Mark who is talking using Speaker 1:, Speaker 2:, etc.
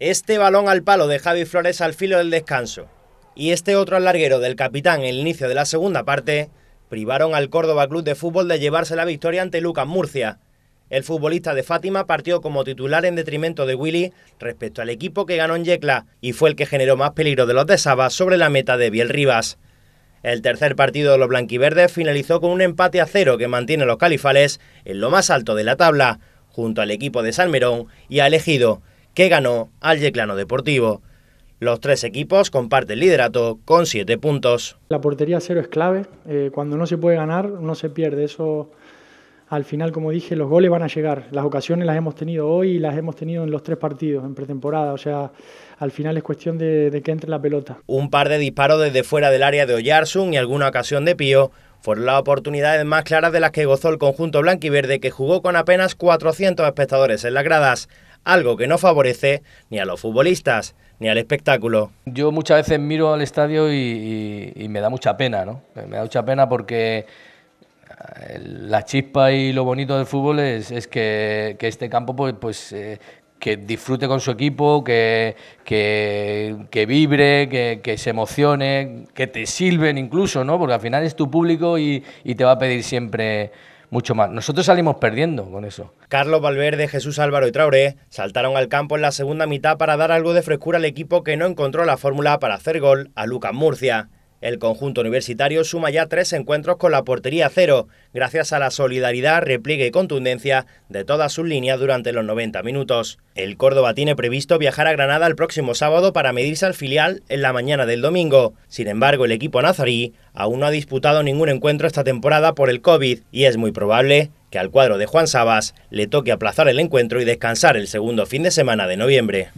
Speaker 1: Este balón al palo de Javi Flores al filo del descanso y este otro al larguero del capitán en el inicio de la segunda parte privaron al Córdoba Club de Fútbol de llevarse la victoria ante Lucas Murcia. El futbolista de Fátima partió como titular en detrimento de Willy respecto al equipo que ganó en Yecla y fue el que generó más peligro de los de Saba sobre la meta de Biel Rivas. El tercer partido de los blanquiverdes finalizó con un empate a cero que mantiene a los califales en lo más alto de la tabla, junto al equipo de Salmerón y ha Elegido, que ganó al Yeclano Deportivo. Los tres equipos comparten liderato con siete
Speaker 2: puntos. La portería cero es clave. Eh, cuando no se puede ganar, no se pierde. Eso, al final, como dije, los goles van a llegar. Las ocasiones las hemos tenido hoy y las hemos tenido en los tres partidos, en pretemporada. O sea, al final es cuestión de, que entre la pelota. Un
Speaker 1: par de disparos desde fuera del área de Oyarsun y alguna ocasión de Pío fueron las oportunidades más claras de las que gozó el conjunto blanquiverde, que jugó con apenas 400 espectadores en las gradas algo que no favorece ni a los futbolistas
Speaker 3: ni al espectáculo. Yo muchas veces miro al estadio y, me da mucha pena, ¿no? Me da mucha pena porque eh, la chispa y lo bonito del fútbol es, que, este campo pues, pues eh, que disfrute con su equipo, que, vibre, que, se emocione, que te silben incluso, ¿no? Porque al final es tu público y, y te va a pedir siempre mucho más. Nosotros salimos perdiendo con eso.
Speaker 1: Carlos Valverde, Jesús Álvaro y Traoré saltaron al campo en la segunda mitad para dar algo de frescura al equipo que no encontró la fórmula para hacer gol a Lucas Murcia. El conjunto universitario suma ya tres encuentros con la portería cero, gracias a la solidaridad, repliegue y contundencia de todas sus líneas durante los 90 minutos. El Córdoba tiene previsto viajar a Granada el próximo sábado para medirse al filial en la mañana del domingo. Sin embargo, el equipo nazarí aún no ha disputado ningún encuentro esta temporada por el COVID y es muy probable que al cuadro de Juan Sabas le toque aplazar el encuentro y descansar el segundo fin de semana de noviembre.